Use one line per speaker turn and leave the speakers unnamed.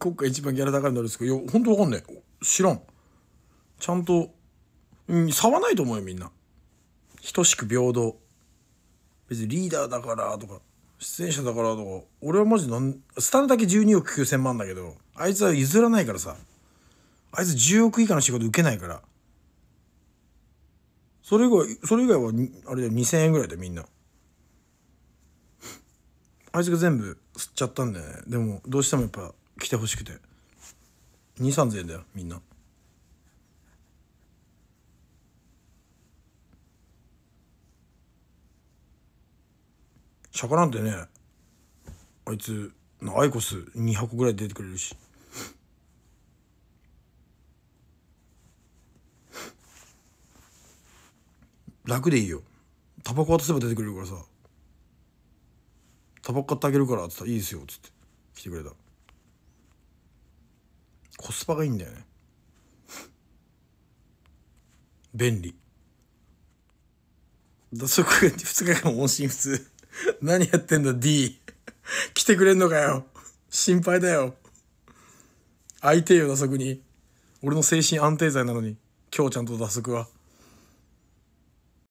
国家一番ギャラ高いのですけど、本当わかんない。知らん。ちゃんと、うん、差はないと思うよ、みんな。等しく平等。別にリーダーだからとか、出演者だからとか、俺はマジなん、スタンだけ12億9千万だけど、あいつは譲らないからさ。あいつ10億以下の仕事受けないから。それ以外、それ以外は、あれだよ、2000円ぐらいだよ、みんな。あいつが全部吸っちゃったんだよね、でも、どうしてもやっぱ、来てほしくて23000円だよみんなシャカなんてねあいつアイコス2箱ぐらい出てくれるし楽でいいよタバコ渡せば出てくれるからさタバコ買ってあげるからっつったらいいですよっつって来てくれた。コスパがいいんだよね
便利土足2日間音信不通何やってんだ D 来てくれんのかよ心配だよ相手よ打足に俺の精神安定剤なのに今日ちゃんと打足は。